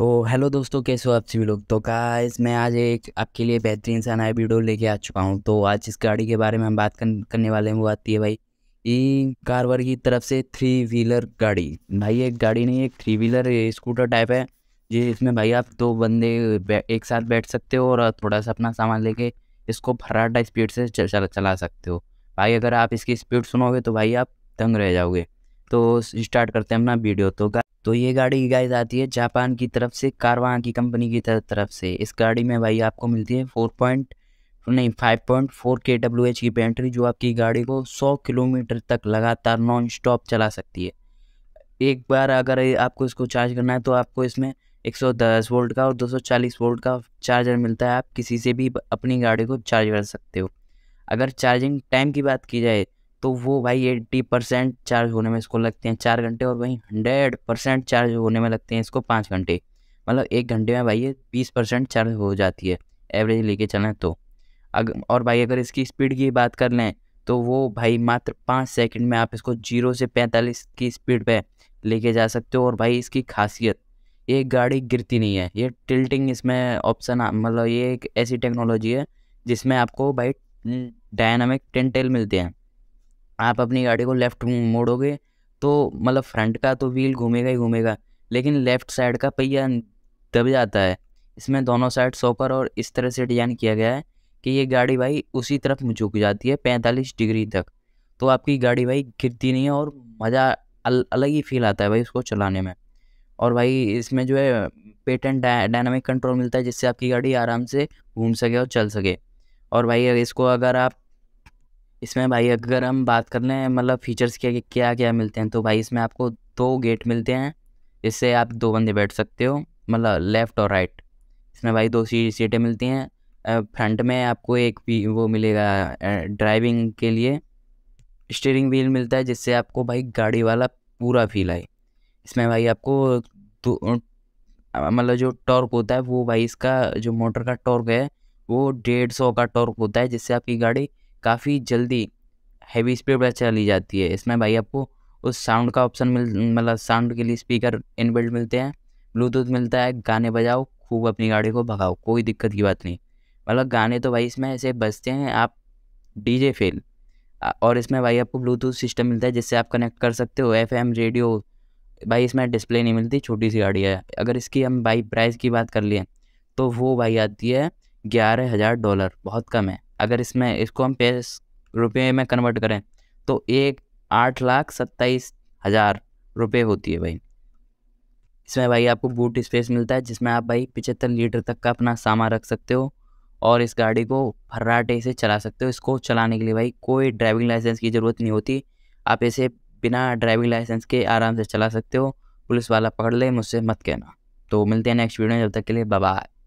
तो हेलो दोस्तों कैसे हो आप सभी लोग तो गाइस मैं आज एक आपके लिए बेहतरीन सा नया वीडियो लेके आ चुका हूँ तो आज इस गाड़ी के बारे में हम बात कर, करने वाले हैं वो आती है भाई ई कारवर की तरफ से थ्री व्हीलर गाड़ी भाई एक गाड़ी नहीं एक थ्री व्हीलर स्कूटर टाइप है जी इसमें भाई आप दो बंदे एक साथ बैठ सकते हो और थोड़ा सा अपना सामान लेके इसको फराटा स्पीड से चल, चला सकते हो भाई अगर आप इसकी स्पीड सुनोगे तो भाई आप दंग रह जाओगे तो स्टार्ट करते हैं अपना वीडियो तो गा तो ये गाड़ी गाइज आती है जापान की तरफ से कारवा की कंपनी की तरफ से इस गाड़ी में भाई आपको मिलती है फोर पॉइंट नहीं five point four K W H की बैटरी जो आपकी गाड़ी को सौ किलोमीटर तक लगातार नॉन स्टॉप चला सकती है एक बार अगर आपको इसको चार्ज करना है तो आपको इसमें दस वोल्ट का और चालीस वोल्ट का चार्जर मिलता है आप किसी से भी अपनी गाड़ी को चार्ज कर सकते हो अगर चार्जिंग टाइम की बात की जाए तो वो भाई एट्टी परसेंट चार्ज होने में इसको लगते हैं चार घंटे और वहीं हंड्रेड परसेंट चार्ज होने में लगते हैं इसको पाँच घंटे मतलब एक घंटे में भाई ये बीस परसेंट चार्ज हो जाती है एवरेज लेके चलें तो अगर और भाई अगर इसकी स्पीड की बात कर लें तो वो भाई मात्र पाँच सेकंड में आप इसको जीरो से पैंतालीस की स्पीड पे लेके जा सकते हो और भाई इसकी खासियत ये गाड़ी गिरती नहीं है ये टिल्टिंग इसमें ऑप्शन मतलब ये एक ऐसी टेक्नोलॉजी है जिसमें आपको भाई डायनामिक टेंटेल मिलते हैं आप अपनी गाड़ी को लेफ़्ट मोड़ोगे तो मतलब फ्रंट का तो व्हील घूमेगा ही घूमेगा लेकिन लेफ़्ट साइड का पहिया दब जाता है इसमें दोनों साइड सॉपर और इस तरह से डिज़ाइन किया गया है कि ये गाड़ी भाई उसी तरफ झुक जाती है पैंतालीस डिग्री तक तो आपकी गाड़ी भाई गिरती नहीं है और मज़ा अल, अलग ही फील आता है भाई उसको चलाने में और भाई इसमें जो है पेटेंट डायनामिक कंट्रोल मिलता है जिससे आपकी गाड़ी आराम से घूम सके और चल सके और भाई इसको अगर आप इसमें भाई अगर हम बात कर लें मतलब फ़ीचर्स क्या क्या क्या मिलते हैं तो भाई इसमें आपको दो गेट मिलते हैं जिससे आप दो बंदे बैठ सकते हो मतलब लेफ़्ट और राइट इसमें भाई दो सी सीटें मिलती हैं फ्रंट में आपको एक भी वो मिलेगा ड्राइविंग के लिए स्टीयरिंग व्हील मिलता है जिससे आपको भाई गाड़ी वाला पूरा फील आए इसमें भाई आपको मतलब जो टॉर्क होता है वो भाई इसका जो मोटर का टॉर्क है वो डेढ़ सौ का टॉर्क होता है जिससे आपकी गाड़ी काफ़ी जल्दी हैवी स्पीड पर चली जाती है इसमें भाई आपको उस साउंड का ऑप्शन मिल मतलब साउंड के लिए स्पीकर इनबिल्ट मिलते हैं ब्लूटूथ मिलता है गाने बजाओ खूब अपनी गाड़ी को भगाओ कोई दिक्कत की बात नहीं मतलब गाने तो भाई इसमें ऐसे बजते हैं आप डीजे फेल और इसमें भाई आपको ब्लूटूथ सिस्टम मिलता है जिससे आप कनेक्ट कर सकते हो एफ रेडियो भाई इसमें डिस्प्ले नहीं मिलती छोटी सी गाड़ी है अगर इसकी हम भाई प्राइस की बात कर लें तो वो भाई आती है ग्यारह हज़ार डॉलर बहुत कम है अगर इसमें इसको हम पेस रुपये में कन्वर्ट करें तो एक आठ लाख सत्ताईस हज़ार रुपये होती है भाई इसमें भाई आपको बूट स्पेस मिलता है जिसमें आप भाई पिचहत्तर लीटर तक का अपना सामान रख सकते हो और इस गाड़ी को फर्राटे से चला सकते हो इसको चलाने के लिए भाई कोई ड्राइविंग लाइसेंस की ज़रूरत नहीं होती आप इसे बिना ड्राइविंग लाइसेंस के आराम से चला सकते हो पुलिस वाला पकड़ ले मुझसे मत कहना तो मिलते हैं नेक्स्ट वीडियो में जब तक के लिए बाय